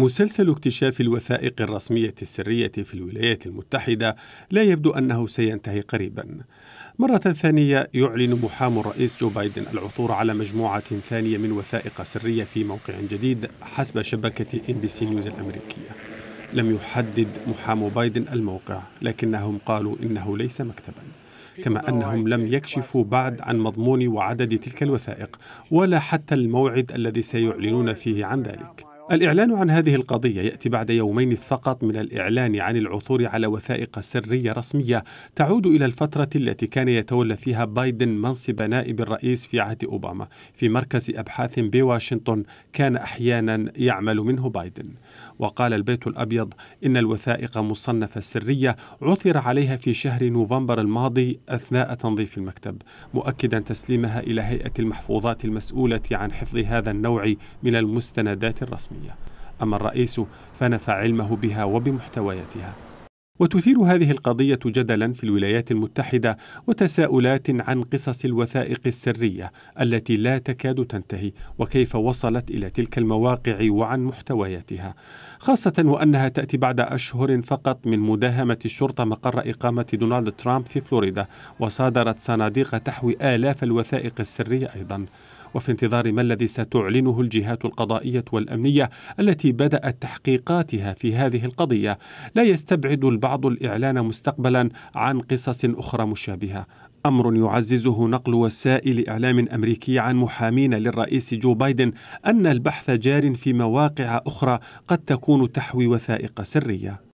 مسلسل اكتشاف الوثائق الرسمية السرية في الولايات المتحدة لا يبدو أنه سينتهي قريبا. مرة ثانية يعلن محام الرئيس جو بايدن العثور على مجموعة ثانية من وثائق سرية في موقع جديد حسب شبكة ام بي سي نيوز الأمريكية. لم يحدد محام بايدن الموقع، لكنهم قالوا إنه ليس مكتبا. كما انهم لم يكشفوا بعد عن مضمون وعدد تلك الوثائق ولا حتى الموعد الذي سيعلنون فيه عن ذلك الإعلان عن هذه القضية يأتي بعد يومين فقط من الإعلان عن العثور على وثائق سرية رسمية تعود إلى الفترة التي كان يتولى فيها بايدن منصب نائب الرئيس في عهد أوباما في مركز أبحاث بواشنطن كان أحيانا يعمل منه بايدن وقال البيت الأبيض إن الوثائق مصنفة سرية عثر عليها في شهر نوفمبر الماضي أثناء تنظيف المكتب مؤكدا تسليمها إلى هيئة المحفوظات المسؤولة عن حفظ هذا النوع من المستندات الرسمية الوطنية أما الرئيس فنفى علمه بها وبمحتوياتها وتثير هذه القضية جدلا في الولايات المتحدة وتساؤلات عن قصص الوثائق السرية التي لا تكاد تنتهي وكيف وصلت إلى تلك المواقع وعن محتوياتها، خاصة وأنها تأتي بعد أشهر فقط من مداهمة الشرطة مقر إقامة دونالد ترامب في فلوريدا وصادرت صناديق تحوي آلاف الوثائق السرية أيضا. وفي انتظار ما الذي ستعلنه الجهات القضائية والأمنية التي بدأت تحقيقاتها في هذه القضية لا يستبعد البعض الإعلان مستقبلا عن قصص أخرى مشابهة امر يعززه نقل وسائل اعلام امريكي عن محامين للرئيس جو بايدن ان البحث جار في مواقع اخرى قد تكون تحوي وثائق سريه